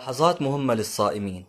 لحظات مهمة للصائمين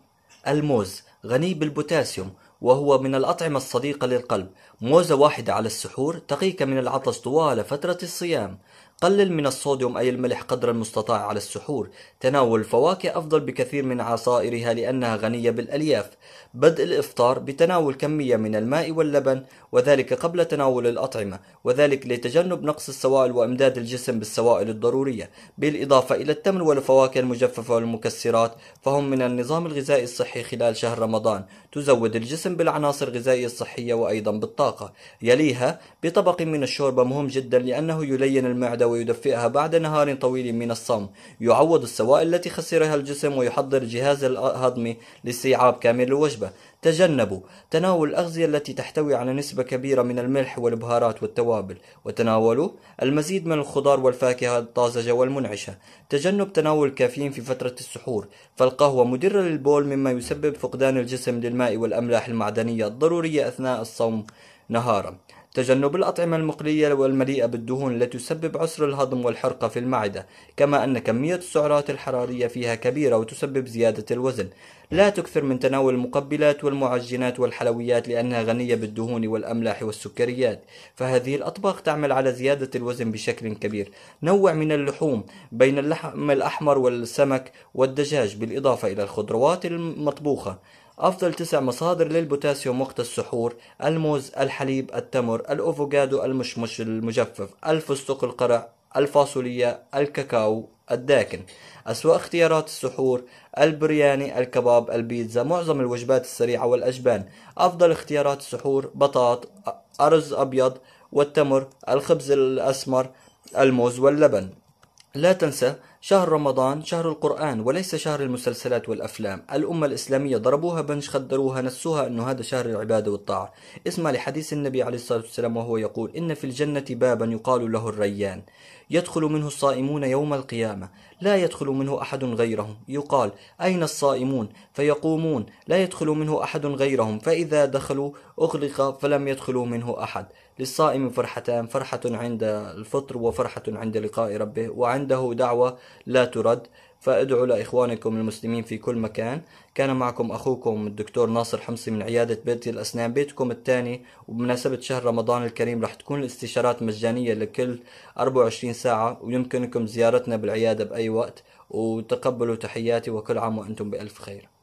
الموز غني بالبوتاسيوم وهو من الأطعمة الصديقة للقلب موزة واحدة على السحور تقيك من العطش طوال فترة الصيام قلل من الصوديوم أي الملح قدر المستطاع على السحور تناول الفواكه أفضل بكثير من عصائرها لأنها غنية بالألياف بدء الإفطار بتناول كمية من الماء واللبن وذلك قبل تناول الأطعمة وذلك لتجنب نقص السوائل وإمداد الجسم بالسوائل الضرورية بالإضافة إلى التمر والفواكه المجففة والمكسرات فهم من النظام الغذائي الصحي خلال شهر رمضان تزود الجسم بالعناصر الغذائية الصحية وأيضا بالطاقة يليها بطبق من الشوربة مهم جدا لأنه يلين المعدة ويدفئها بعد نهار طويل من الصوم يعوض السوائل التي خسرها الجسم ويحضر جهاز الهضمي لاستيعاب كامل الوجبة تجنبوا تناول الأغذية التي تحتوي على نسبة كبيرة من الملح والبهارات والتوابل وتناولوا المزيد من الخضار والفاكهة الطازجة والمنعشة تجنب تناول الكافيين في فترة السحور فالقهوة مدرة للبول مما يسبب فقدان الجسم للماء والأملاح المعدنية الضرورية أثناء الصوم نهارا تجنب الأطعمة المقلية والمليئة بالدهون التي تسبب عسر الهضم والحرقة في المعدة كما أن كمية السعرات الحرارية فيها كبيرة وتسبب زيادة الوزن لا تكثر من تناول المقبلات والمعجنات والحلويات لأنها غنية بالدهون والأملاح والسكريات فهذه الأطباق تعمل على زيادة الوزن بشكل كبير نوع من اللحوم بين اللحم الأحمر والسمك والدجاج بالإضافة إلى الخضروات المطبوخة أفضل تسع مصادر للبوتاسيوم وقت السحور الموز الحليب التمر الأفوكادو المشمش المجفف الفستق القرع الفاصوليا الكاكاو الداكن أسوأ اختيارات السحور البرياني الكباب البيتزا معظم الوجبات السريعة والأجبان أفضل اختيارات السحور بطاط أرز أبيض والتمر الخبز الأسمر الموز واللبن لا تنسى شهر رمضان شهر القرآن وليس شهر المسلسلات والأفلام الأمة الإسلامية ضربوها بنش خدروها نسوها أنه هذا شهر العبادة والطاعة اسمع لحديث النبي عليه الصلاة والسلام وهو يقول إن في الجنة بابا يقال له الريان يدخل منه الصائمون يوم القيامة لا يدخل منه أحد غيرهم يقال أين الصائمون فيقومون لا يدخل منه أحد غيرهم فإذا دخلوا أغلق فلم يدخلوا منه أحد للصائم فرحتان فرحة عند الفطر وفرحة عند لقاء ربه وعنده دعوة لا ترد فادعوا لإخوانكم المسلمين في كل مكان كان معكم أخوكم الدكتور ناصر حمصي من عيادة بيت الأسنان بيتكم الثاني وبمناسبة شهر رمضان الكريم رح تكون الاستشارات مجانية لكل 24 ساعة ويمكنكم زيارتنا بالعيادة بأي وقت وتقبلوا تحياتي وكل عام وأنتم بألف خير